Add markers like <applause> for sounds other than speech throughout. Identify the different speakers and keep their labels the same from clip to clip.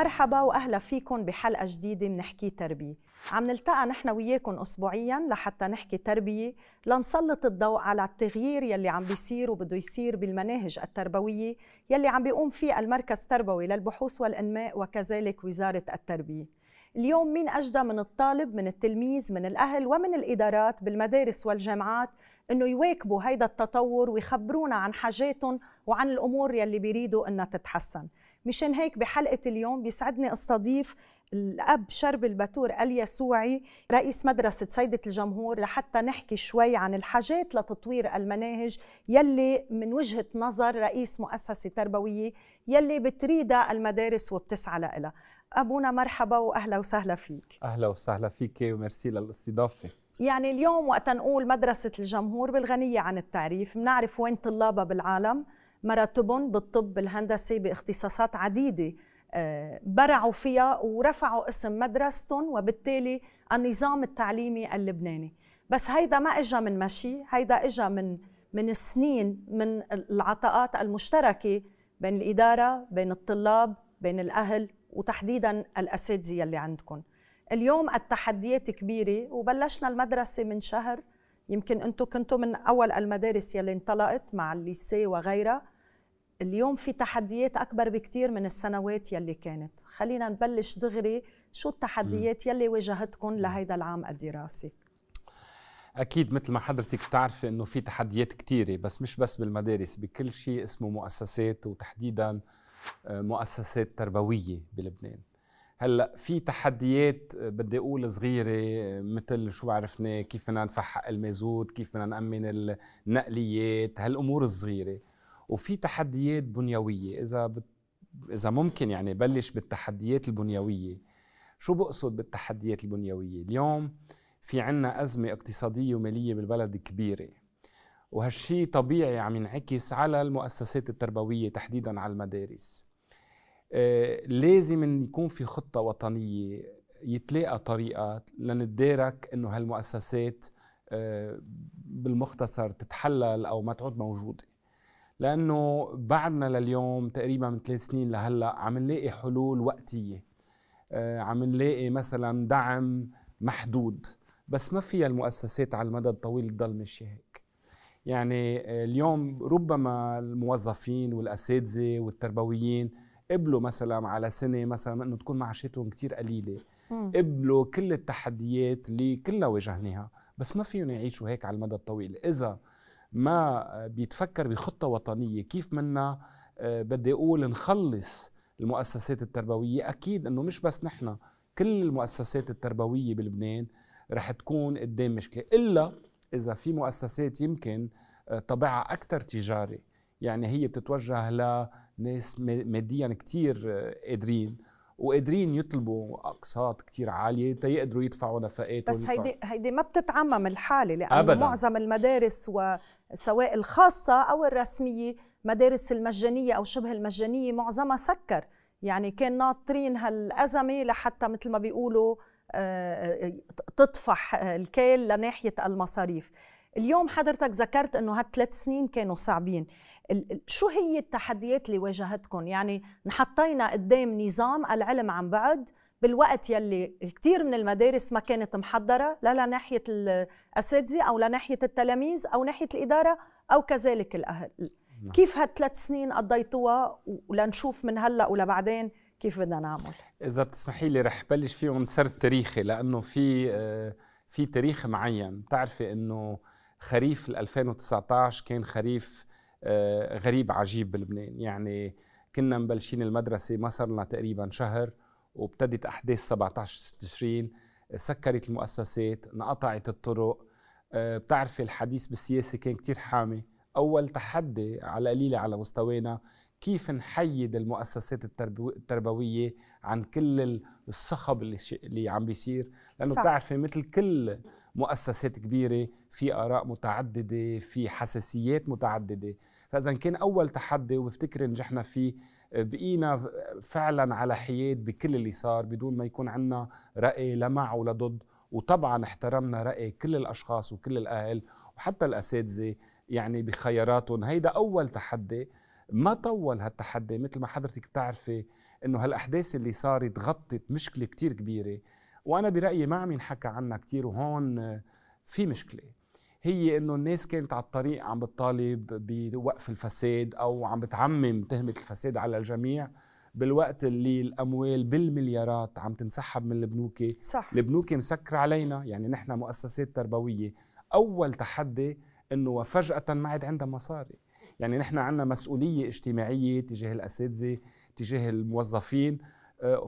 Speaker 1: مرحبا واهلا فيكم بحلقه جديده من حكي تربيه عم نلتقى نحن وياكم اسبوعيا لحتى نحكي تربيه لنسلط الضوء على التغيير يلي عم بيصير وبده يصير بالمناهج التربويه يلي عم بيقوم فيه المركز التربوي للبحوث والانماء وكذلك وزاره التربيه اليوم مين اجدى من الطالب من التلميذ من الاهل ومن الادارات بالمدارس والجامعات انه يواكبوا هيدا التطور ويخبرونا عن حاجاتهم وعن الامور يلي بيريدوا انها تتحسن مشان هيك بحلقة اليوم بيسعدني استضيف الأب شرب البتور اليسوعي رئيس مدرسة سيدة الجمهور لحتى نحكي شوي عن الحاجات لتطوير المناهج يلي من وجهة نظر رئيس مؤسسة تربوية يلي بتريدها المدارس وبتسعى لها أبونا مرحبا وأهلا وسهلا فيك
Speaker 2: أهلا وسهلا فيك وميرسي للاستضافة
Speaker 1: يعني اليوم وقت نقول مدرسة الجمهور بالغنية عن التعريف بنعرف وين طلابها بالعالم مراتبهم بالطب الهندسي باختصاصات عديده آه، برعوا فيها ورفعوا اسم مدرستهم وبالتالي النظام التعليمي اللبناني بس هيدا ما اجى من مشي هيدا اجى من من سنين من العطاءات المشتركه بين الاداره بين الطلاب بين الاهل وتحديدا الاساتذه اللي عندكم اليوم التحديات كبيره وبلشنا المدرسه من شهر يمكن انتم كنتوا من اول المدارس يلي انطلقت مع الليسي وغيرها اليوم في تحديات اكبر بكثير من السنوات يلي كانت خلينا نبلش دغري شو التحديات يلي واجهتكم لهيدا العام الدراسي
Speaker 2: اكيد مثل ما حضرتك بتعرفي انه في تحديات كثيره بس مش بس بالمدارس بكل شيء اسمه مؤسسات وتحديدا آه، مؤسسات تربويه بلبنان هلا في تحديات بدي اقول صغيره مثل شو عرفنا كيف بدنا ندفع حق المازوت كيف بدنا نامن النقليات هالامور الصغيره وفي تحديات بنيويه اذا بت... اذا ممكن يعني بلش بالتحديات البنيويه شو بقصد بالتحديات البنيويه اليوم في عنا ازمه اقتصاديه وماليه بالبلد كبيره وهالشي طبيعي عم ينعكس على المؤسسات التربويه تحديدا على المدارس آه، لازم يكون في خطة وطنية يتلاقى طريقة لنتدارك انه هالمؤسسات آه، بالمختصر تتحلل او ما تعود موجودة لانه بعدنا لليوم تقريبا من ثلاث سنين لهلا عم نلاقي حلول وقتية آه، عم نلاقي مثلا دعم محدود بس ما فيها المؤسسات على المدى الطويل تضل ماشية هيك يعني اليوم ربما الموظفين والأساتذة والتربويين قبلوا مثلا على سنه مثلا انه تكون معاشاتهم كثير قليله قبلوا كل التحديات اللي كلها واجهناها بس ما فيهم يعيشوا هيك على المدى الطويل اذا ما بيتفكر بخطه وطنيه كيف منا آه، بدي اقول نخلص المؤسسات التربويه اكيد انه مش بس نحن كل المؤسسات التربويه بلبنان رح تكون قدام مشكله الا اذا في مؤسسات يمكن آه، طبعها اكثر تجاري يعني هي بتتوجه ل ناس ماديا كتير آه، قادرين وقادرين يطلبوا اقساط كتير عاليه تيقدروا يدفعوا نفقات بس هيدي
Speaker 1: هيدي ما بتتعمم الحاله لانه أبداً. معظم المدارس وسواء الخاصه او الرسميه مدارس المجانيه او شبه المجانيه معظمها سكر يعني كان ناطرين هالازمه لحتى مثل ما بيقولوا آه، آه، تطفح الكيل لناحيه المصاريف اليوم حضرتك ذكرت انه هالثلاث سنين كانوا صعبين شو هي التحديات اللي واجهتكم يعني انحطينا قدام نظام العلم عن بعد بالوقت يلي كثير من المدارس ما كانت محضره لا لناحيه الاساتذه او لناحيه التلاميذ او ناحيه الاداره او كذلك الاهل نعم. كيف هالثلاث سنين قضيتوها ولنشوف من هلا ولبعدين كيف بدنا نعمل
Speaker 2: اذا بتسمحي لي رح بلش فيهم سرد تاريخي لانه في آه، في تاريخ معين بتعرفي انه خريف 2019 كان خريف آه، غريب عجيب بلبنان يعني كنا مبلشين المدرسة ما صار لنا تقريبا شهر وابتدت أحداث 17 تشرين سكرت المؤسسات انقطعت الطرق آه، بتعرفي الحديث بالسياسة كان كتير حامي أول تحدي على قليلة على مستوانا كيف نحيد المؤسسات التربوية عن كل الصخب اللي, اللي عم بيصير لأنه بتعرفي مثل كل مؤسسات كبيره في اراء متعدده في حساسيات متعدده فاذا كان اول تحدي وبفتكر نجحنا فيه بقينا فعلا على حياد بكل اللي صار بدون ما يكون عندنا راي لا مع ولا ضد وطبعا احترمنا راي كل الاشخاص وكل الاهل وحتى الاساتذه يعني بخياراتهم هيدا اول تحدي ما طول هالتحدي مثل ما حضرتك بتعرفي انه هالاحداث اللي صارت غطت مشكله كتير كبيره وانا برايي ما عم ينحكى عنها كثير وهون في مشكله هي انه الناس كانت على الطريق عم بتطالب بوقف الفساد او عم بتعمم تهمه الفساد على الجميع بالوقت اللي الاموال بالمليارات عم تنسحب من البنوك صح. البنوك مسكره علينا يعني نحن مؤسسات تربويه اول تحدي انه فجاه ما عاد عندها مصاري يعني نحن عندنا مسؤوليه اجتماعيه تجاه الاساتذه تجاه الموظفين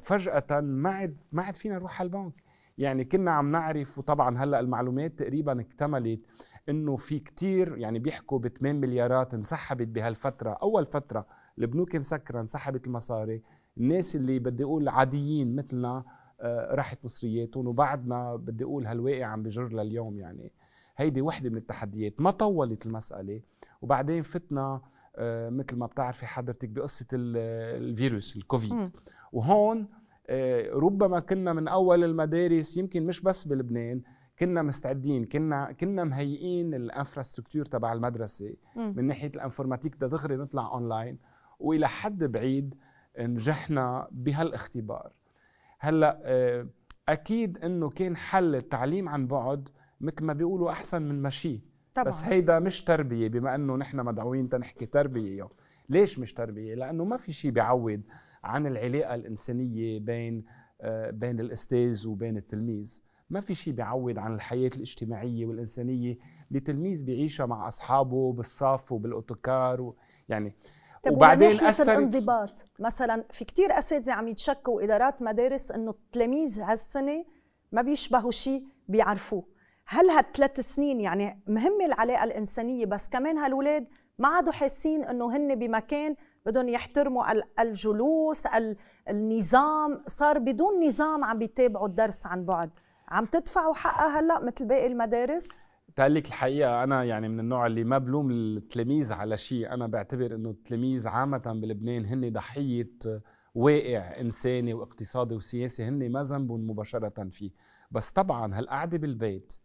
Speaker 2: فجاه ما عاد ما عاد فينا نروح على البنك يعني كنا عم نعرف وطبعا هلا المعلومات تقريبا اكتملت انه في كتير يعني بيحكوا ب 8 مليارات انسحبت بهالفتره اول فتره البنوك مسكره انسحبت المصاري الناس اللي بدي اقول عاديين مثلنا آه، راحت مصرياتهم وبعدنا بدي اقول هالواقع عم بجر لليوم يعني هيدي وحده من التحديات ما طولت المساله وبعدين فتنا آه، مثل ما بتعرفي حضرتك بقصه الفيروس الكوفيد وهون آه، ربما كنا من اول المدارس يمكن مش بس بلبنان كنا مستعدين كنا كنا مهيئين الانفراستركتور تبع المدرسه م. من ناحيه الانفورماتيك دغري نطلع اونلاين والى حد بعيد نجحنا بهالاختبار هلا آه، اكيد انه كان حل التعليم عن بعد مثل ما بيقولوا احسن من مشي طبعا. بس هيدا مش تربيه بما انه نحن مدعوين تنحكي تربيه يوم ليش مش تربيه لانه ما في شيء بيعوض عن العلاقه الانسانيه بين آه، بين الاستاذ وبين التلميذ ما في شيء بيعوض عن الحياة الاجتماعية والإنسانية اللي تلميذ بيعيشها مع أصحابه بالصف وبالأوتوكار و... يعني طيب وبعدين أثر
Speaker 1: الانضباط مثلا في كتير أساتذة عم يتشكوا إدارات مدارس إنه التلاميذ هالسنة ما بيشبهوا شيء بيعرفوه هل هالثلاث سنين يعني مهمة العلاقة الإنسانية بس كمان هالولاد ما عادوا حاسين انه هن بمكان بدهم يحترموا الجلوس النظام صار بدون نظام عم بيتابعوا الدرس عن بعد عم تدفعوا حقها هلا مثل باقي المدارس
Speaker 2: تقلك الحقيقة أنا يعني من النوع اللي ما بلوم التلاميذ على شيء أنا بعتبر أنه التلاميذ عامة بلبنان هن ضحية واقع إنساني واقتصادي وسياسي هن ما ذنبهم مباشرة فيه بس طبعا هالقعدة بالبيت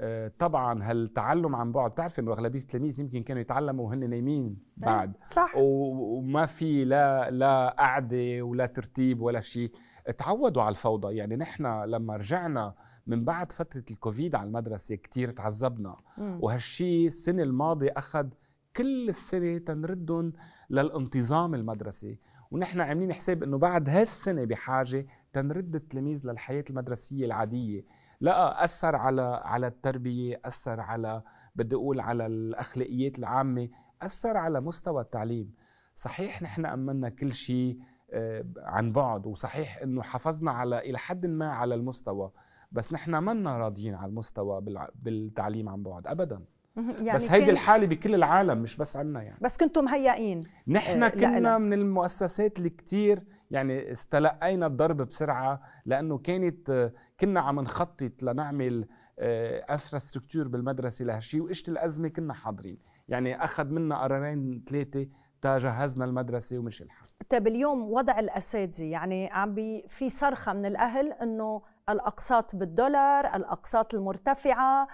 Speaker 2: آه، طبعا هالتعلم عن بعد بتعرف انه اغلبيه التلاميذ يمكن كانوا يتعلموا وهن نايمين طيب، بعد صح وما في لا لا قعده ولا ترتيب ولا شيء تعودوا على الفوضى يعني نحن لما رجعنا من بعد فتره الكوفيد على المدرسه كثير تعذبنا وهالشيء السنه الماضيه اخذ كل السنه تنردهم للانتظام المدرسي ونحن عاملين حساب انه بعد هالسنه بحاجه تنرد التلاميذ للحياه المدرسيه العاديه لا اثر على على التربيه اثر على بدي اقول على الاخلاقيات العامه اثر على مستوى التعليم صحيح نحن امنا كل شيء آه، عن بعد وصحيح انه حافظنا على الى حد ما على المستوى بس نحن منا راضيين على المستوى بالتعليم عن بعد ابدا
Speaker 1: يعني بس هيدي الحالة
Speaker 2: بكل العالم مش بس عنا يعني
Speaker 1: بس كنتم مهيئين نحن آه، كنا
Speaker 2: من المؤسسات اللي كثير يعني استلقينا الضرب بسرعه لانه كانت كنا عم نخطط لنعمل افراستركتور آه، بالمدرسه لهالشيء واجت الازمه كنا حاضرين يعني اخذ منا قرارين ثلاثه تجهزنا المدرسه ومشي الحال
Speaker 1: طيب اليوم وضع الاساتذه يعني عم بي في صرخه من الاهل انه الاقساط بالدولار الاقساط المرتفعه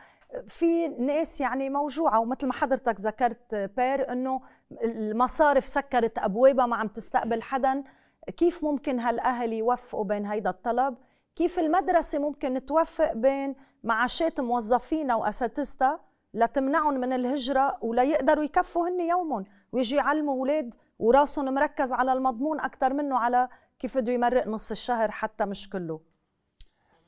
Speaker 1: في ناس يعني موجوعه ومثل ما حضرتك ذكرت بير انه المصارف سكرت ابوابها ما عم تستقبل حدا كيف ممكن هالاهل يوفقوا بين هيدا الطلب كيف المدرسه ممكن توفق بين معاشات موظفينا واساتذتها لتمنعهم من الهجره وليقدروا يكفوا هن يومهم ويجي يعلموا اولاد وراسهم مركز على المضمون اكثر منه على كيف بده يمرق نص الشهر حتى مش كله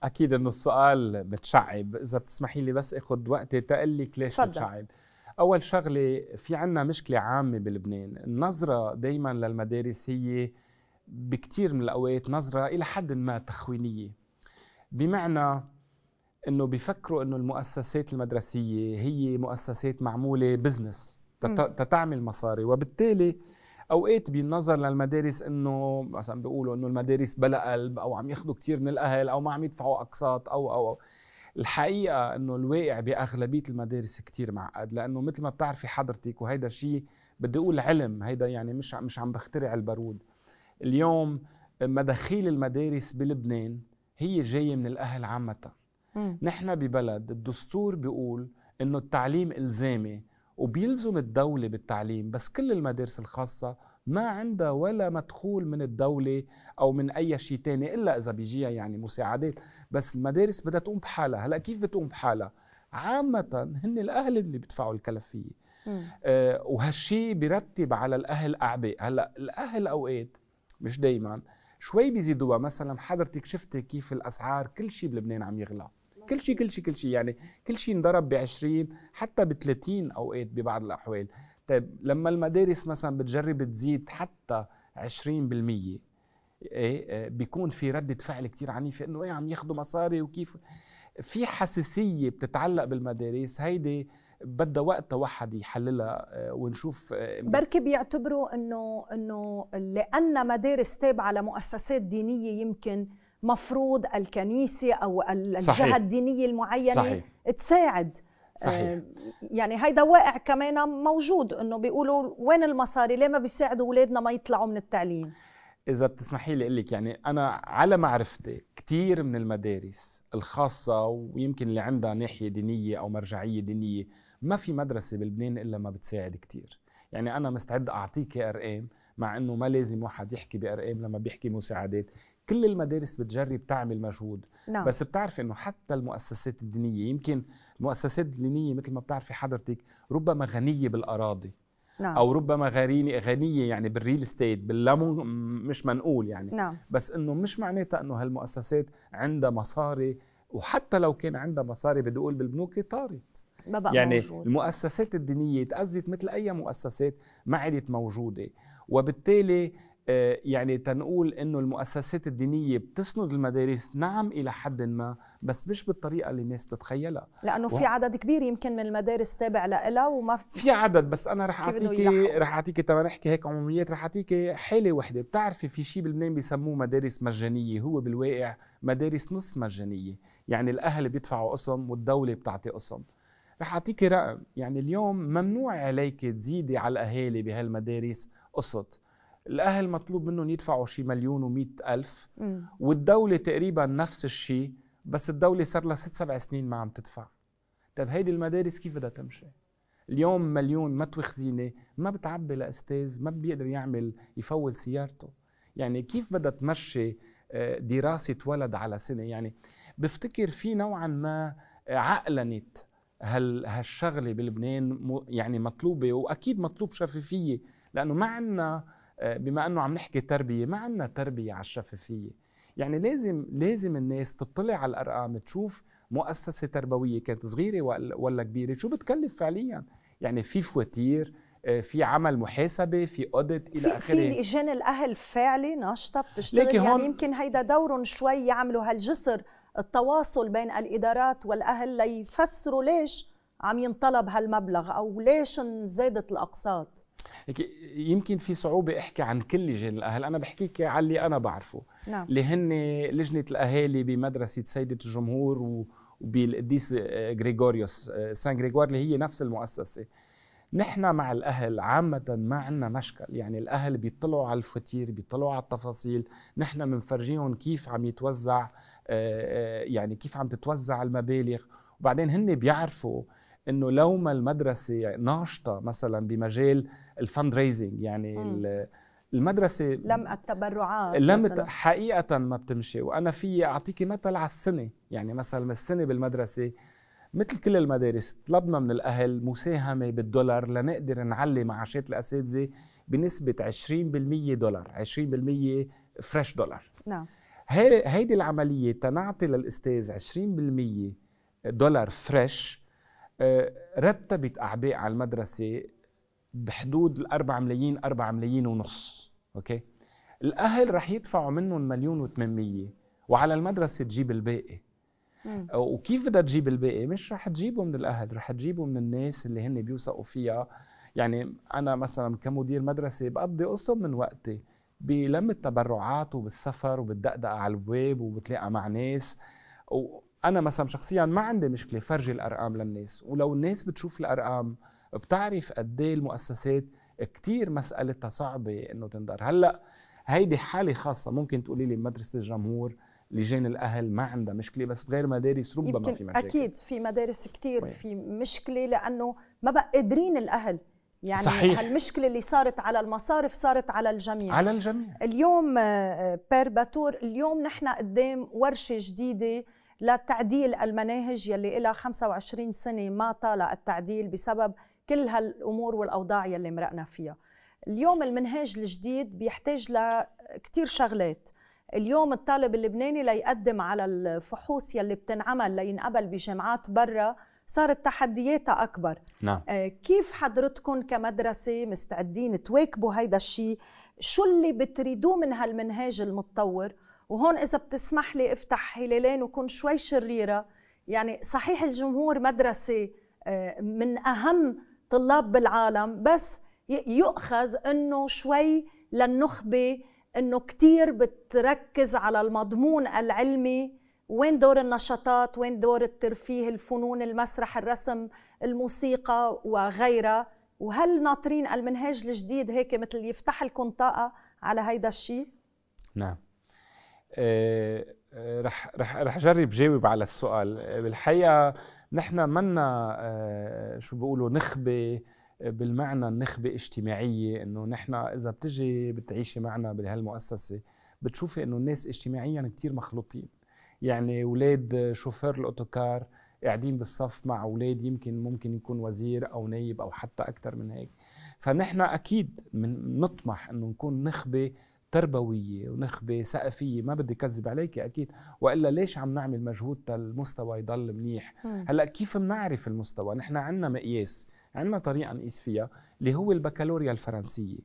Speaker 2: اكيد انه السؤال متشعب اذا بتسمحي لي بس اخذ وقتي تقلك ليش فضل. متشعب اول شغله في عنا مشكله عامه بلبنان النظره دائما للمدارس هي بكثير من الاوقات نظره الى حد ما تخوينيه بمعنى انه بيفكروا انه المؤسسات المدرسيه هي مؤسسات معموله بزنس تتعمل مصاري وبالتالي اوقات بالنظر للمدارس انه مثلا بيقولوا انه المدارس بلا قلب او عم ياخذوا كثير من الاهل او ما عم يدفعوا اقساط او او, أو. الحقيقه انه الواقع باغلبيه المدارس كثير معقد لانه مثل ما بتعرفي حضرتك وهيدا شيء بدي اقول علم هيدا يعني مش مش عم بخترع البارود اليوم مداخيل المدارس بلبنان هي جاية من الأهل عامة نحن ببلد الدستور بيقول انه التعليم الزامي وبيلزم الدولة بالتعليم بس كل المدارس الخاصة ما عندها ولا مدخول من الدولة أو من أي شيء تاني إلا إذا بيجيها يعني مساعدات بس المدارس بدها تقوم بحالها هلأ كيف بتقوم بحالها عامة هن الأهل اللي بيدفعوا الكلفية آه وهالشي بيرتب على الأهل أعباء هلأ الأهل أوقات مش دايما شوي بيزيدوها مثلا حضرتك شفتي كيف الاسعار كل شيء بلبنان عم يغلى كل شيء كل شيء كل شيء يعني كل شيء انضرب ب 20 حتى ب 30 اوقات ببعض الاحوال طيب لما المدارس مثلا بتجرب تزيد حتى 20% إيه،, ايه بيكون في ردة فعل كتير عنيفة انه ايه عم ياخذوا مصاري وكيف في حساسية بتتعلق بالمدارس هيدي بدها وقت توحد يحللها آه، ونشوف آه، بركي
Speaker 1: بيعتبروا انه انه لان مدارس تابعه لمؤسسات دينيه يمكن مفروض الكنيسه او الجهه صحيح. الدينيه المعينه صحيح. تساعد آه، صحيح. يعني هيدا واقع كمان موجود انه بيقولوا وين المصاري ليه ما بيساعدوا اولادنا ما يطلعوا من التعليم
Speaker 2: اذا بتسمحي لي اقول لك يعني انا على معرفتي كثير من المدارس الخاصه ويمكن اللي عندها ناحيه دينيه او مرجعيه دينيه ما في مدرسه بلبنان الا ما بتساعد كثير يعني انا مستعد اعطيك ارقام مع انه ما لازم واحد يحكي بارقام لما بيحكي مساعدات كل المدارس بتجرب تعمل مجهود نعم. بس بتعرفي انه حتى المؤسسات الدينيه يمكن المؤسسات الدينيه مثل ما بتعرفي حضرتك ربما غنيه بالاراضي نعم. او ربما غنيه غنيه يعني بالريل استيت باللمون مش منقول يعني نعم. بس انه مش معناتها انه هالمؤسسات عندها مصاري وحتى لو كان عندها مصاري بدي اقول بالبنوك طاري
Speaker 1: ما بقى يعني موجود.
Speaker 2: المؤسسات الدينيه تأذت مثل اي مؤسسات ما عادت موجوده وبالتالي آه، يعني تنقول انه المؤسسات الدينيه بتسند المدارس نعم الى حد ما بس مش بالطريقه اللي الناس تتخيلها
Speaker 1: لانه و... في عدد كبير يمكن من المدارس تابع لها وما في, في
Speaker 2: عدد بس انا رح اعطيكي رح اعطيكي تما نحكي هيك عموميات رح اعطيكي حاله وحده بتعرفي في شيء بلبنان بيسموه مدارس مجانيه هو بالواقع مدارس نص مجانيه يعني الاهل بيدفعوا قسم والدوله بتعطي قسم رح اعطيكي رقم يعني اليوم ممنوع عليك تزيدي على الاهالي بهالمدارس قسط الاهل مطلوب منهم يدفعوا شي مليون و الف م. والدوله تقريبا نفس الشيء بس الدوله صار لها ست سبع سنين ما عم تدفع طيب هيدي المدارس كيف بدها تمشي اليوم مليون ما خزينه ما بتعبي لاستاذ ما بيقدر يعمل يفول سيارته يعني كيف بدها تمشي آه، دراسه ولد على سنه يعني بفتكر في نوعا ما عقلنت هال هالشغله بلبنان يعني مطلوبه واكيد مطلوب شفافيه لانه ما عندنا آه، بما انه عم نحكي تربيه ما عندنا تربيه على الشفافيه يعني لازم لازم الناس تطلع على الارقام تشوف مؤسسه تربويه كانت صغيره ولا كبيره شو بتكلف فعليا يعني في فواتير آه، في عمل محاسبه في اوديت الى اخره في لجان
Speaker 1: الاهل فعلي ناشطه بتشتغل يعني يمكن هيدا دور شوي يعملوا هالجسر التواصل بين الادارات والاهل ليفسروا ليش عم ينطلب هالمبلغ او ليش زادت الاقساط
Speaker 2: يمكن في صعوبة احكي عن كل لجان الاهل، انا بحكيك على اللي انا بعرفه نعم. اللي هن لجنة الاهالي بمدرسة سيدة الجمهور وبالقديس آه، غريغوريوس آه، سان غريغوار اللي هي نفس المؤسسة. نحن مع الاهل عامه ما عندنا مشكل يعني الاهل بيطلعوا على الفطير بيطلعوا على التفاصيل نحن بنفرجيهم كيف عم يتوزع آه، آه، يعني كيف عم تتوزع المبالغ وبعدين هن بيعرفوا انه لو ما المدرسه ناشطه مثلا بمجال الفند ريزنج يعني م. المدرسه لم
Speaker 1: التبرعات لم
Speaker 2: حقيقه ما بتمشي وانا في اعطيكي مثل على السنه يعني مثلا السنه بالمدرسه مثل كل المدارس طلبنا من الاهل مساهمه بالدولار لنقدر نعلي معاشات الاساتذه بنسبه 20% دولار 20% فريش دولار نعم هيدي العمليه تنعطي للاستاذ 20% دولار فريش آه، رتبت اعباء على المدرسه بحدود ال 4 ملايين 4 ملايين ونص اوكي الاهل رح يدفعوا منهم مليون و800 وعلى المدرسه تجيب الباقي وكيف بدها تجيب الباقي مش رح تجيبه من الاهل رح تجيبه من الناس اللي هن بيوثقوا فيها يعني انا مثلا كمدير مدرسه بقضي قسم من وقتي بلم التبرعات وبالسفر وبالدقدقه على البواب وبتلاقى مع ناس وانا مثلا شخصيا ما عندي مشكله فرجي الارقام للناس ولو الناس بتشوف الارقام بتعرف قد ايه المؤسسات كثير مسألتها صعبة إنه تندر هلأ هيدي حالة خاصة ممكن تقولي لي مدرسة الجمهور لجان الاهل ما عندها مشكله بس بغير مدارس ربما في مشاكل اكيد
Speaker 1: في مدارس كثير طيب. في مشكله لانه ما بقى قادرين الاهل يعني صحيح. هالمشكله اللي صارت على المصارف صارت على الجميع على الجميع اليوم آه، بير باتور اليوم نحن قدام ورشه جديده لتعديل المناهج يلي لها 25 سنه ما طال التعديل بسبب كل هالامور والاوضاع يلي مرقنا فيها اليوم المنهاج الجديد بيحتاج لكثير شغلات اليوم الطالب اللبناني ليقدم على الفحوص يلي بتنعمل لينقبل بجامعات برا صارت تحدياتها أكبر نعم. آه، كيف حضرتكم كمدرسة مستعدين تواكبوا هيدا الشيء شو اللي بتريدوه من هالمنهاج المتطور وهون إذا بتسمح لي افتح هلالين وكون شوي شريرة يعني صحيح الجمهور مدرسة آه، من أهم طلاب بالعالم بس يؤخذ أنه شوي للنخبة انه كثير بتركز على المضمون العلمي وين دور النشاطات وين دور الترفيه الفنون المسرح الرسم الموسيقى وغيرها وهل ناطرين المنهاج الجديد هيك مثل يفتح لكم طاقه على هيدا الشيء
Speaker 2: نعم أه, آه، رح رح رح اجرب جاوب على السؤال آه، بالحقيقه نحن منا آه، شو بيقولوا نخبه بالمعنى النخبه اجتماعيه انه نحن اذا بتجي بتعيشي معنا بهالمؤسسه بتشوفي انه الناس اجتماعيا كثير مخلوطين يعني اولاد شوفير الاوتوكار قاعدين بالصف مع اولاد يمكن ممكن يكون وزير او نايب او حتى اكثر من هيك فنحن اكيد من نطمح انه نكون نخبه تربويه ونخبه ثقافيه ما بدي كذب عليكي اكيد والا ليش عم نعمل مجهود المستوى يضل منيح هلا كيف بنعرف المستوى نحن عندنا مقياس عندنا طريقه نقيس فيها اللي هو البكالوريا الفرنسيه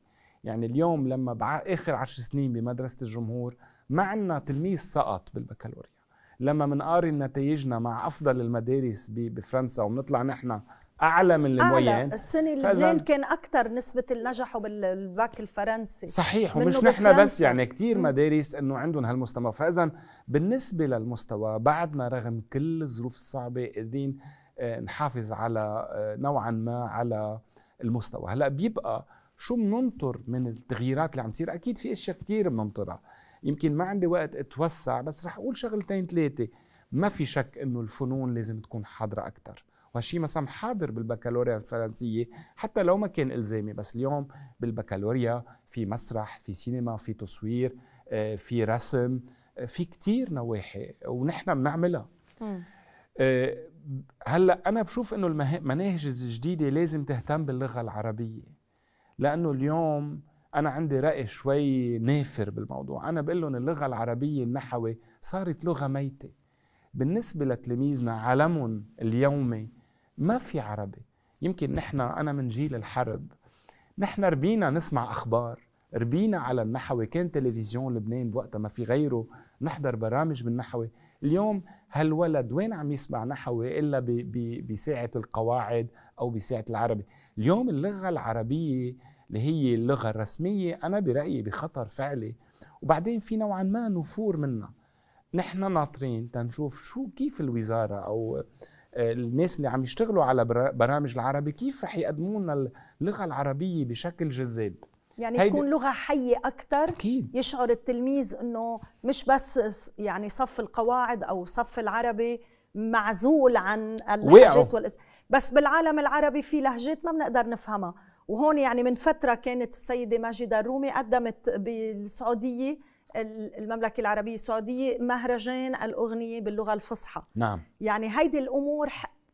Speaker 2: يعني اليوم لما بع... اخر عشر سنين بمدرسه الجمهور ما عندنا تلميذ سقط بالبكالوريا لما منقارن نتائجنا مع افضل المدارس ب... بفرنسا وبنطلع نحن اعلى من الموين السنه لبنان كان
Speaker 1: اكثر نسبه النجاح بالباك الفرنسي صحيح ومش نحن بس يعني كثير
Speaker 2: مدارس انه عندهم هالمستوى فاذا بالنسبه للمستوى بعدنا رغم كل الظروف الصعبه قادرين آه، نحافظ على آه، نوعا ما على المستوى هلا بيبقى شو بننطر من التغييرات اللي عم تصير اكيد في اشياء كثير بننطرها يمكن ما عندي وقت اتوسع بس رح اقول شغلتين ثلاثه ما في شك انه الفنون لازم تكون حاضره اكثر وهالشيء مثلا حاضر بالبكالوريا الفرنسيه حتى لو ما كان الزامي بس اليوم بالبكالوريا في مسرح في سينما في تصوير آه، في رسم في كتير نواحي ونحن بنعملها هلا انا بشوف انه المناهج الجديده لازم تهتم باللغه العربيه لانه اليوم انا عندي راي شوي نافر بالموضوع انا بقول لهم اللغه العربيه النحوي صارت لغه ميته بالنسبه لتلاميذنا عالمهم اليومي ما في عربي يمكن نحن انا من جيل الحرب نحن ربينا نسمع اخبار ربينا على النحوي كان تلفزيون لبنان بوقتها ما في غيره نحضر برامج من نحوي اليوم هالولد وين عم يسمع نحوي الا بساعه القواعد او بساعه العربي اليوم اللغه العربيه اللي هي اللغه الرسميه انا برايي بخطر فعلي وبعدين في نوعا ما نفور منها نحن ناطرين تنشوف شو كيف الوزاره او آه، الناس اللي عم يشتغلوا على برامج العربي كيف رح يقدموا لنا اللغه العربيه بشكل جذاب
Speaker 1: يعني تكون لغه حيه اكثر اكيد يشعر التلميذ انه مش بس يعني صف القواعد او صف العربي معزول عن اللهجات والإس... بس بالعالم العربي في لهجات ما بنقدر نفهمها وهون يعني من فتره كانت السيده ماجده الرومي قدمت بالسعوديه المملكة العربية السعودية مهرجان الأغنية باللغة الفصحى نعم يعني هيدي الأمور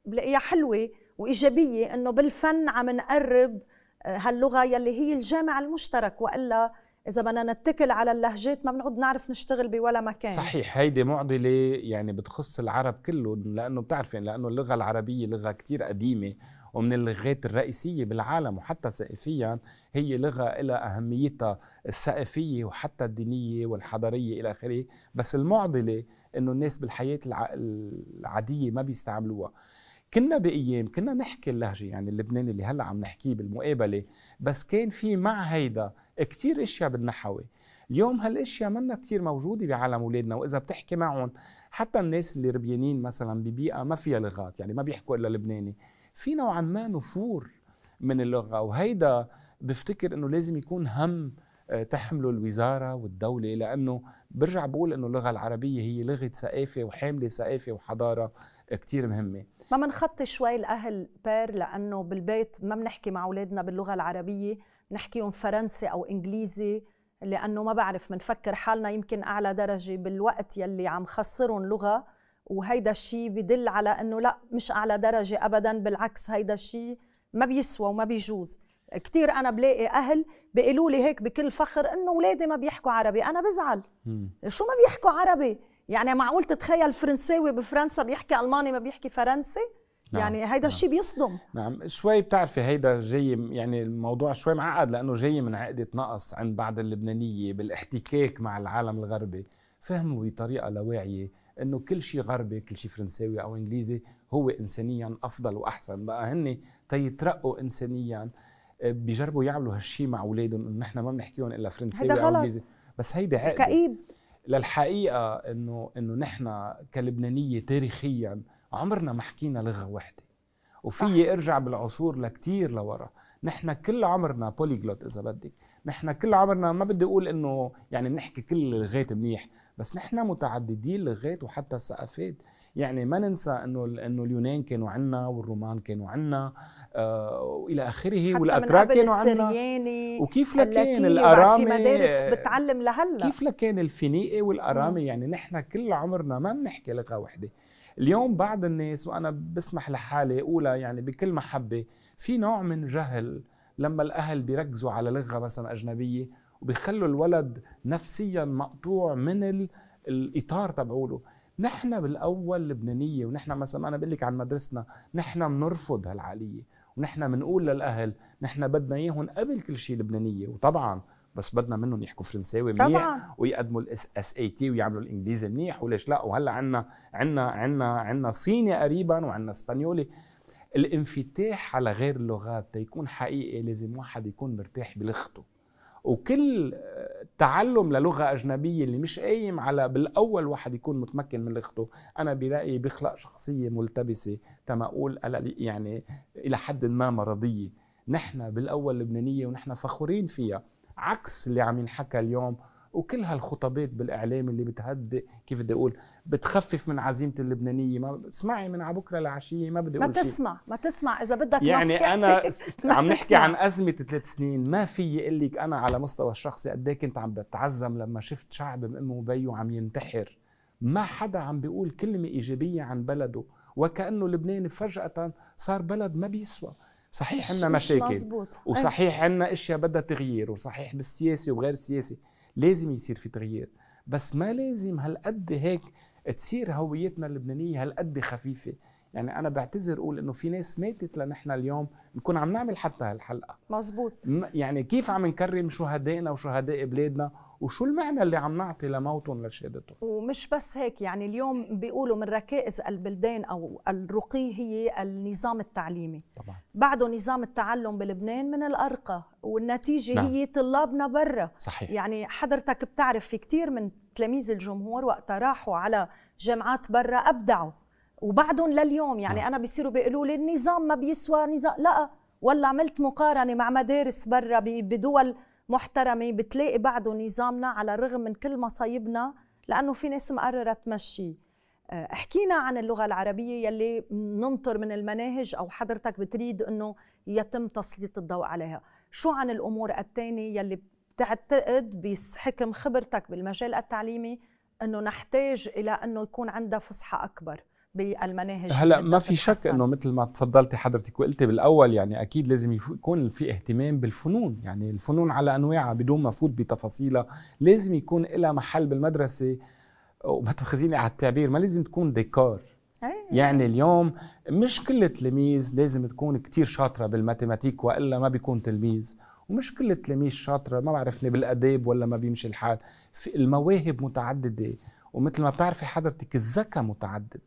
Speaker 1: بلاقيها حلوة وإيجابية إنه بالفن عم نقرب هاللغه يلي هي الجامع المشترك والا اذا بدنا نتكل على اللهجات ما بنعود نعرف نشتغل بولا مكان
Speaker 2: صحيح هيدي معضله يعني بتخص العرب كله لانه بتعرفي يعني لانه اللغه العربيه لغه كتير قديمه ومن اللغات الرئيسية بالعالم وحتى ثقافيا هي لغة لها أهميتها الثقافية وحتى الدينية والحضارية إلى آخره بس المعضلة أنه الناس بالحياة العادية ما بيستعملوها كنا بايام كنا نحكي اللهجه يعني اللبناني اللي هلا عم نحكيه بالمقابله بس كان في مع هيدا كثير اشياء بالنحوي اليوم هالاشياء منا كثير موجوده بعالم اولادنا واذا بتحكي معهم حتى الناس اللي ربيانين مثلا ببيئه ما فيها لغات يعني ما بيحكوا الا لبناني في نوعا ما نفور من اللغه وهيدا بفتكر انه لازم يكون هم آه، تحمله الوزاره والدوله لانه برجع بقول انه اللغه العربيه هي لغه ثقافه وحامله ثقافه وحضاره كتير مهمه
Speaker 1: ما بنخطي شوي الاهل بير لانه بالبيت ما بنحكي مع اولادنا باللغه العربيه نحكيهم فرنسي او انجليزي لانه ما بعرف بنفكر حالنا يمكن اعلى درجه بالوقت يلي عم خسرهم لغه وهيدا الشيء بدل على انه لا مش اعلى درجه ابدا بالعكس هيدا الشيء ما بيسوى وما بيجوز كتير انا بلاقي اهل بيقولوا لي هيك بكل فخر انه اولادي ما بيحكوا عربي انا بزعل شو ما بيحكوا عربي يعني معقول تتخيل فرنساوي بفرنسا بيحكي الماني ما بيحكي فرنسي نعم. يعني هيدا الشيء نعم. بيصدم
Speaker 2: نعم شوي بتعرفي هيدا جاي يعني الموضوع شوي معقد لانه جاي من عقده نقص عند بعض اللبنانيه بالاحتكاك مع العالم الغربي فهموا بطريقه لا واعيه انه كل شيء غربي كل شيء فرنساوي او انجليزي هو انسانيا افضل واحسن بقى هن تيترقوا انسانيا آه، بيجربوا يعملوا هالشيء مع اولادهم انه نحن ما بنحكيهم الا فرنساوي او انجليزي بس هيدا عقده كئيب للحقيقه انه انه نحن كلبنانيه تاريخيا عمرنا ما حكينا لغه وحده وفي ارجع بالعصور لكتير لورا نحن كل عمرنا بوليغلوت اذا بدك نحن كل عمرنا ما بدي اقول انه يعني بنحكي كل اللغات منيح بس نحن متعددين اللغات وحتى الثقافات يعني ما ننسى انه انه اليونان كانوا عنا والرومان كانوا عنا آه، والى اخره والاتراك كانوا عنا وكيف لكان الارامي في مدارس بتعلم لهلا كيف لكان الفينيقي والارامي مم. يعني نحن كل عمرنا ما بنحكي لغه وحده اليوم بعض الناس وانا بسمح لحالي اقولها يعني بكل محبه في نوع من جهل لما الاهل بيركزوا على لغه مثلا اجنبيه وبيخلوا الولد نفسيا مقطوع من الاطار تبعوله نحن بالاول لبنانيه ونحن مثلا انا بقول لك عن مدرستنا نحن بنرفض هالعقليه ونحن بنقول للاهل نحن بدنا اياهم قبل كل شيء لبنانيه وطبعا بس بدنا منهم يحكوا فرنساوي منيح ويقدموا الاس اي تي ويعملوا الانجليزي منيح وليش لا وهلا عندنا عندنا عندنا عندنا صيني قريبا وعندنا اسبانيولي الانفتاح على غير اللغات تيكون حقيقي لازم واحد يكون مرتاح بلغته وكل تعلم للغه اجنبيه اللي مش قايم على بالاول واحد يكون متمكن من لغته انا برايي بيخلق شخصيه ملتبسه كما اقول يعني الى حد ما مرضيه نحن بالاول لبنانيه ونحن فخورين فيها عكس اللي عم ينحكى اليوم وكل هالخطابات بالاعلام اللي بتهدئ كيف بدي اقول بتخفف من عزيمه اللبنانيه ما اسمعي من على بكره لعشيه ما بدي اقول ما تسمع
Speaker 1: شيء. ما تسمع اذا بدك يعني انا <laughs> عم نحكي عن
Speaker 2: ازمه ثلاث سنين ما في اقول لك انا على مستوى الشخصي قد إيه كنت عم بتعزم لما شفت شعب بامه وبيه عم ينتحر ما حدا عم بيقول كلمه ايجابيه عن بلده وكانه لبنان فجاه صار بلد ما بيسوى صحيح عندنا مشاكل مزبوط. إيه. وصحيح عندنا اشياء بدها تغيير وصحيح بالسياسي وغير السياسي لازم يصير في تغيير بس ما لازم هالقد هيك تصير هويتنا اللبنانيه هالقد خفيفه يعني انا بعتذر اقول انه في ناس ماتت لنحن اليوم نكون عم نعمل حتى هالحلقه مزبوط يعني كيف عم نكرم شهدائنا وشهداء بلادنا وشو المعنى اللي عم نعطي لموتهم لشهادتهم
Speaker 1: ومش بس هيك يعني اليوم بيقولوا من ركائز البلدان او الرقي هي النظام التعليمي طبعا بعده نظام التعلم بلبنان من الارقى والنتيجه نعم. هي طلابنا برا صحيح يعني حضرتك بتعرف في كثير من تلاميذ الجمهور وقتها راحوا على جامعات برا ابدعوا وبعدهم لليوم يعني نعم. انا بيصيروا بيقولوا لي النظام ما بيسوى نظام لا ولا عملت مقارنه مع مدارس برا بدول محترمه بتلاقي بعده نظامنا على الرغم من كل مصايبنا لانه في ناس مقرره تمشي آه، احكينا عن اللغه العربيه يلي ننطر من المناهج او حضرتك بتريد انه يتم تسليط الضوء عليها شو عن الامور الثانيه يلي بتعتقد بحكم خبرتك بالمجال التعليمي انه نحتاج الى انه يكون عندها فسحه اكبر بالمناهج هلا ما
Speaker 2: في شك انه مثل ما تفضلتي حضرتك وقلتي بالاول يعني اكيد لازم يكون في اهتمام بالفنون يعني الفنون على انواعها بدون ما افوت بتفاصيلها لازم يكون لها محل بالمدرسه وما تاخذيني على التعبير ما لازم تكون ديكور إيه. يعني اليوم مش كل تلميذ لازم تكون كتير شاطرة بالماتيماتيك وإلا ما بيكون تلميذ ومش كل تلميذ شاطرة ما بعرفني بالأداب ولا ما بيمشي الحال في المواهب متعددة ومثل ما بتعرفي حضرتك الذكاء متعدد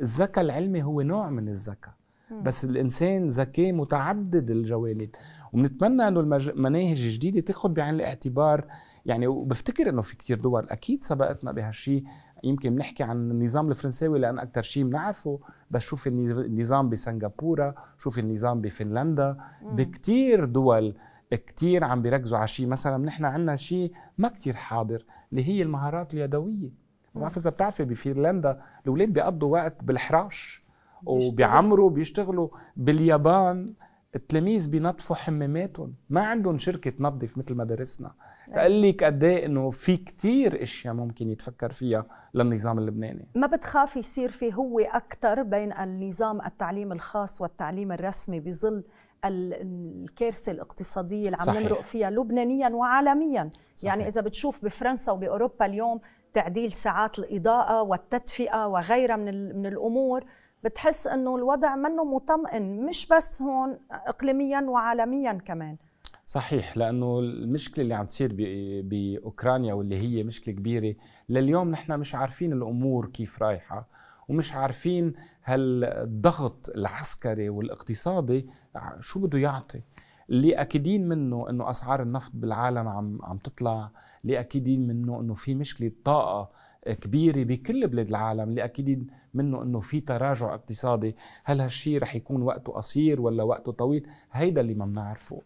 Speaker 2: الذكاء العلمي هو نوع من الذكاء بس الانسان ذكي متعدد الجوانب وبنتمنى انه المناهج الجديده تاخذ بعين الاعتبار يعني وبفتكر انه في كثير دول اكيد سبقتنا بهالشيء يمكن بنحكي عن النظام الفرنساوي لان اكثر شيء بنعرفه بس شوف النظام بسنغافوره شوف النظام بفنلندا بكثير دول كثير عم بيركزوا على شيء مثلا نحن عندنا شيء ما كثير حاضر اللي هي المهارات اليدويه ما بعرف اذا بتعرفي بفنلندا الاولاد بيقضوا وقت بالحراش وبيعمروا بيشتغلوا باليابان التلاميذ بينظفوا حماماتهم ما عندهم شركه تنظف مثل مدارسنا نعم. فقال لك قد ايه انه في كثير اشياء ممكن يتفكر فيها للنظام اللبناني
Speaker 1: ما بتخاف يصير في هو اكثر بين النظام التعليم الخاص والتعليم الرسمي بظل الكارثه الاقتصاديه اللي عم نمرق فيها لبنانيا وعالميا يعني صحيح. يعني اذا بتشوف بفرنسا وباوروبا اليوم تعديل ساعات الإضاءة والتدفئة وغيرها من, من الأمور بتحس انه الوضع منه مطمئن مش بس هون اقليميا وعالميا كمان
Speaker 2: صحيح لانه المشكله اللي عم تصير باوكرانيا واللي هي مشكله كبيره لليوم نحن مش عارفين الامور كيف رايحه ومش عارفين هالضغط العسكري والاقتصادي شو بده يعطي اللي اكيدين منه انه اسعار النفط بالعالم عم عم تطلع اللي اكيدين منه انه في مشكله طاقه كبيره بكل بلاد العالم اللي أكيدين منه انه في تراجع اقتصادي هل هالشيء رح يكون وقته قصير ولا وقته طويل هيدا اللي ما بنعرفه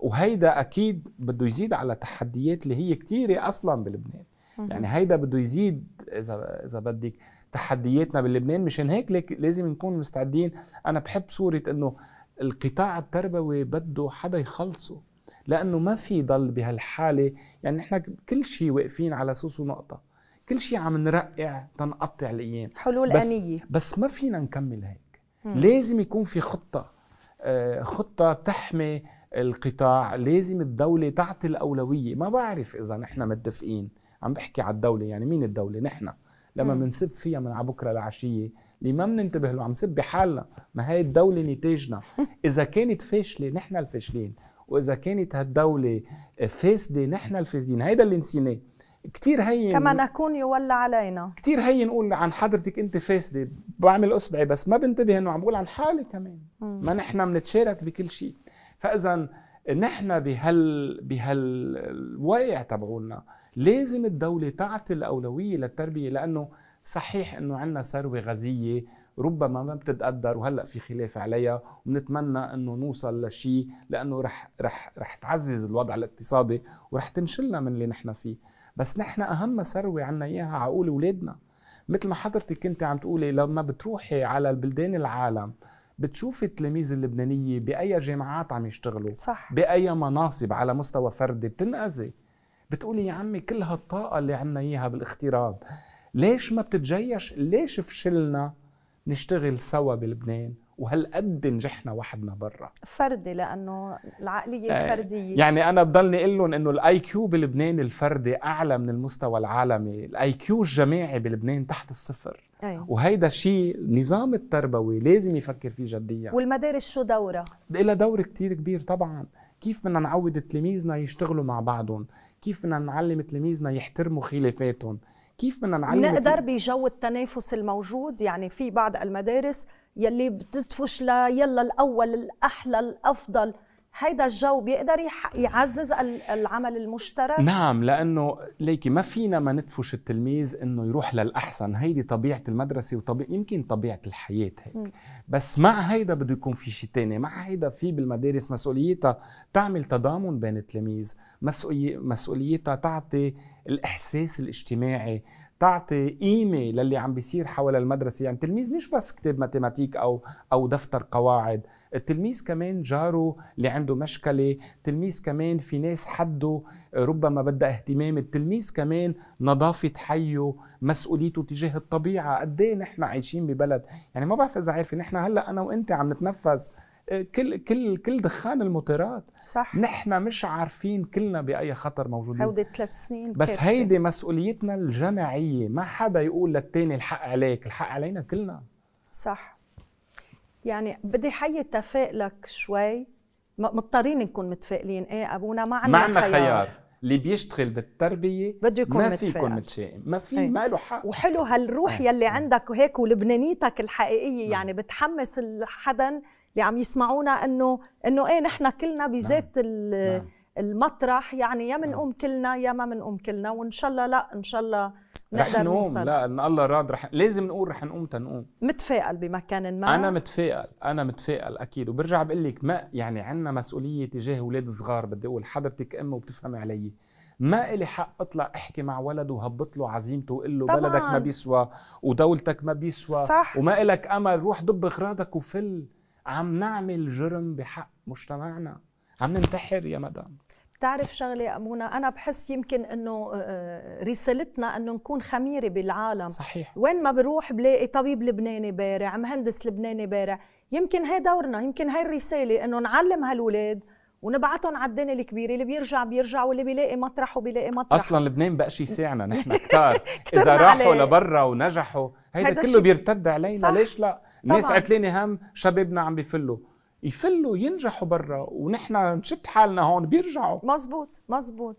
Speaker 2: وهيدا اكيد بده يزيد على تحديات اللي هي كثيره اصلا بلبنان يعني هيدا بده يزيد اذا اذا بدك تحدياتنا بلبنان مشان هيك لازم نكون مستعدين انا بحب صوره انه القطاع التربوي بده حدا يخلصه لانه ما في ضل بهالحاله يعني نحن كل شيء واقفين على سوس ونقطه كل شيء عم نرقع تنقطع الايام حلول بس انيه بس ما فينا نكمل هيك مم. لازم يكون في خطه آه، خطه تحمي القطاع لازم الدوله تعطي الاولويه ما بعرف اذا نحن متفقين عم بحكي على الدوله يعني مين الدوله نحن لما بنسب فيها من على بكره لعشيه اللي ما بننتبه له عم نسب بحالنا ما هي الدولة نتاجنا إذا كانت فاشلة نحن الفاشلين واذا كانت هالدوله فاسده نحن الفاسدين هيدا اللي نسيناه كثير هين كما
Speaker 1: نكون يولى علينا كثير هين
Speaker 2: نقول عن حضرتك انت فاسده بعمل اصبعي بس ما بنتبه انه عم بقول عن حالي كمان
Speaker 1: ما نحن
Speaker 2: بنتشارك بكل شيء فاذا نحن بهال بهالواقع تبعولنا لازم الدوله تعطي الاولويه للتربيه لانه صحيح انه عندنا ثروه غازيه ربما ما بتتقدر وهلا في خلاف عليها وبنتمنى انه نوصل لشيء لانه رح رح رح تعزز الوضع الاقتصادي ورح تنشلنا من اللي نحن فيه بس نحن اهم ثروه عنا اياها عقول اولادنا مثل ما حضرتك كنت عم تقولي لما بتروحي على البلدان العالم بتشوفي التلاميذ اللبنانية بأي جامعات عم يشتغلوا صح. بأي مناصب على مستوى فردي بتنأذي بتقولي يا عمي كل هالطاقة اللي عنا إياها بالاختراض ليش ما بتتجيش ليش فشلنا نشتغل سوا بلبنان وهالقد نجحنا وحدنا برا
Speaker 1: فردي لانه العقليه آه، الفرديه يعني
Speaker 2: انا بضلني اقول لهم انه الاي كيو بلبنان الفردي اعلى من المستوى العالمي الاي كيو الجماعي بلبنان تحت الصفر أي. وهيدا شيء النظام التربوي لازم يفكر فيه جديا
Speaker 1: والمدارس شو دورها
Speaker 2: لها دور كتير كبير طبعا كيف بدنا نعود تلاميذنا يشتغلوا مع بعضهم كيف بدنا نعلم تلاميذنا يحترموا خلافاتهم كيف بدنا نعلم نقدر
Speaker 1: بجو التنافس الموجود يعني في بعض المدارس يلي بتدفش لا يلا الاول الاحلى الافضل هيدا الجو بيقدر يعزز العمل المشترك نعم
Speaker 2: لانه ليكي ما فينا ما ندفش التلميذ انه يروح للاحسن هيدي طبيعه المدرسه وطبيعه يمكن طبيعه الحياه هيك م. بس مع هيدا بده يكون في شيء ثاني مع هيدا في بالمدارس مسؤوليتها تعمل تضامن بين التلاميذ مسؤوليتها تعطي الاحساس الاجتماعي تعطي قيمه للي عم بيصير حول المدرسه يعني التلميذ مش بس كتاب ماتيماتيك او او دفتر قواعد التلميذ كمان جاره اللي عنده مشكله التلميذ كمان في ناس حده ربما بدها اهتمام التلميذ كمان نظافه حيه مسؤوليته تجاه الطبيعه قد ايه نحن عايشين ببلد يعني ما بعرف اذا عارفه نحن هلا انا وانت عم نتنفس كل كل كل دخان الموتورات صح نحن مش عارفين كلنا باي خطر موجودين هودي
Speaker 1: ثلاث سنين بس
Speaker 2: هيدي مسؤوليتنا الجماعيه ما حدا يقول للثاني الحق عليك الحق علينا كلنا
Speaker 1: صح يعني بدي حي تفائلك شوي مضطرين نكون متفائلين ايه ابونا ما عندنا خيار, خيار.
Speaker 2: اللي بيشتغل بالتربيه بده يكون ما في يكون متشائم ما في إيه. ما له
Speaker 1: حق وحلو هالروح إيه. يلي عندك وهيك ولبنانيتك الحقيقيه نعم. يعني بتحمس حدا اللي عم يسمعونا انه انه ايه نحن كلنا نعم. بذات نعم. المطرح يعني يا منقوم نعم. كلنا يا ما منقوم كلنا وان شاء الله لا ان شاء الله
Speaker 2: نقدر رح نقوم نوصل. لا ان الله راد رح لازم نقول رح نقوم تنقوم
Speaker 1: متفائل بمكان ما انا
Speaker 2: متفائل انا متفائل اكيد وبرجع بقول لك ما يعني عندنا مسؤوليه تجاه اولاد صغار بدي اقول حضرتك ام وبتفهمي علي ما إلي حق اطلع احكي مع ولد وهبط له عزيمته وقول له بلدك ما بيسوى ودولتك ما بيسوى صح. وما إلك امل روح ضب اغراضك وفل عم نعمل جرم بحق مجتمعنا عم ننتحر يا مدام
Speaker 1: بتعرف شغله أمونة انا بحس يمكن انه آه، رسالتنا انه نكون خميره بالعالم صحيح وين ما بروح بلاقي طبيب لبناني بارع مهندس لبناني بارع يمكن هي دورنا يمكن هي الرساله انه نعلم هالولاد ونبعتهم على الدنيا الكبيره اللي بيرجع بيرجع واللي بيلاقي مطرحه بيلاقي مطرح اصلا
Speaker 2: لبنان بقى شي ساعنا نحن <laughs> كتار اذا راحوا لبرا ونجحوا هيدا كله بيرتد علينا صح. ليش لا ناس قتلانه هم شبابنا عم بفلوا يفلوا ينجحوا برا ونحن نشد حالنا هون بيرجعوا مزبوط مزبوط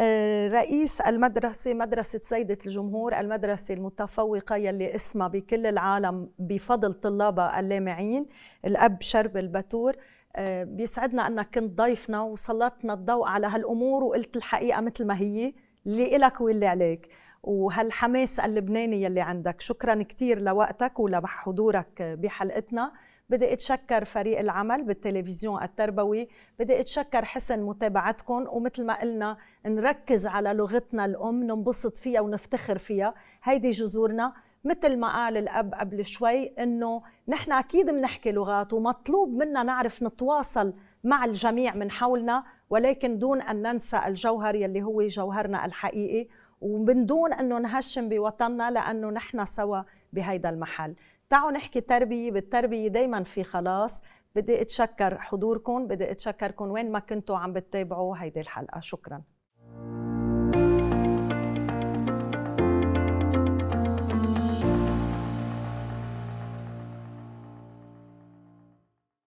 Speaker 2: آه، رئيس
Speaker 1: المدرسة مدرسة سيدة الجمهور المدرسة المتفوقة يلي اسمها بكل العالم بفضل طلابها اللامعين الأب شرب البتور آه، بيسعدنا أنك كنت ضيفنا وصلتنا الضوء على هالأمور وقلت الحقيقة مثل ما هي اللي إلك واللي عليك وهالحماس اللبناني يلي عندك شكرا كثير لوقتك ولحضورك بحلقتنا بدي اتشكر فريق العمل بالتلفزيون التربوي بدي اتشكر حسن متابعتكم ومثل ما قلنا نركز على لغتنا الام ننبسط فيها ونفتخر فيها هيدي جذورنا مثل ما قال الاب قبل شوي انه نحن اكيد بنحكي لغات ومطلوب منا نعرف نتواصل مع الجميع من حولنا ولكن دون ان ننسى الجوهر يلي هو جوهرنا الحقيقي ومن دون انه نهشم بوطننا لانه نحن سوا بهيدا المحل تعالوا نحكي تربيه بالتربيه دائما في خلاص بدي اتشكر حضوركم بدي اتشكركم وين ما كنتوا عم بتتابعوا هيدي الحلقه شكرا